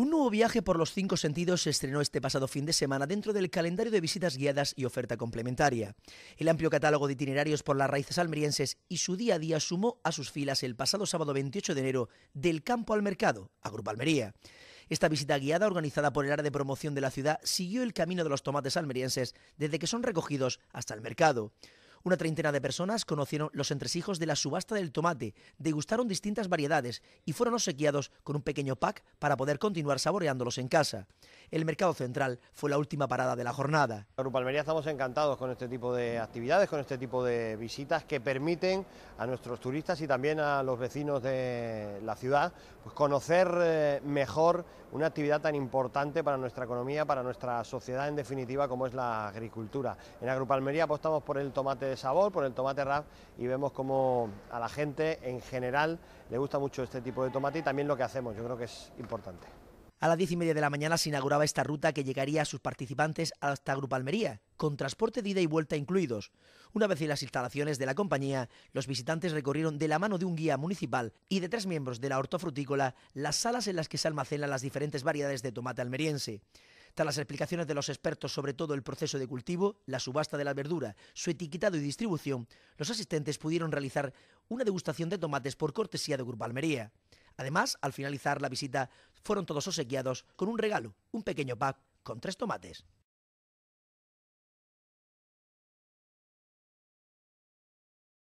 Un nuevo viaje por los cinco sentidos se estrenó este pasado fin de semana dentro del calendario de visitas guiadas y oferta complementaria. El amplio catálogo de itinerarios por las raíces almerienses y su día a día sumó a sus filas el pasado sábado 28 de enero del campo al mercado, a Grupo Almería. Esta visita guiada, organizada por el área de promoción de la ciudad, siguió el camino de los tomates almerienses desde que son recogidos hasta el mercado. Una treintena de personas conocieron los entresijos de la subasta del tomate, degustaron distintas variedades y fueron obsequiados con un pequeño pack para poder continuar saboreándolos en casa el mercado central fue la última parada de la jornada. En Palmería estamos encantados con este tipo de actividades, con este tipo de visitas que permiten a nuestros turistas y también a los vecinos de la ciudad pues conocer eh, mejor una actividad tan importante para nuestra economía, para nuestra sociedad en definitiva como es la agricultura. En Agrupalmería apostamos por el tomate de sabor, por el tomate rap y vemos como a la gente en general le gusta mucho este tipo de tomate y también lo que hacemos, yo creo que es importante. A las diez y media de la mañana se inauguraba esta ruta que llegaría a sus participantes hasta Grupalmería Almería, con transporte de ida y vuelta incluidos. Una vez en las instalaciones de la compañía, los visitantes recorrieron de la mano de un guía municipal y de tres miembros de la hortofrutícola las salas en las que se almacenan las diferentes variedades de tomate almeriense. Tras las explicaciones de los expertos sobre todo el proceso de cultivo, la subasta de la verdura, su etiquetado y distribución, los asistentes pudieron realizar una degustación de tomates por cortesía de Grupalmería. Además, al finalizar la visita, fueron todos obsequiados con un regalo, un pequeño pack con tres tomates.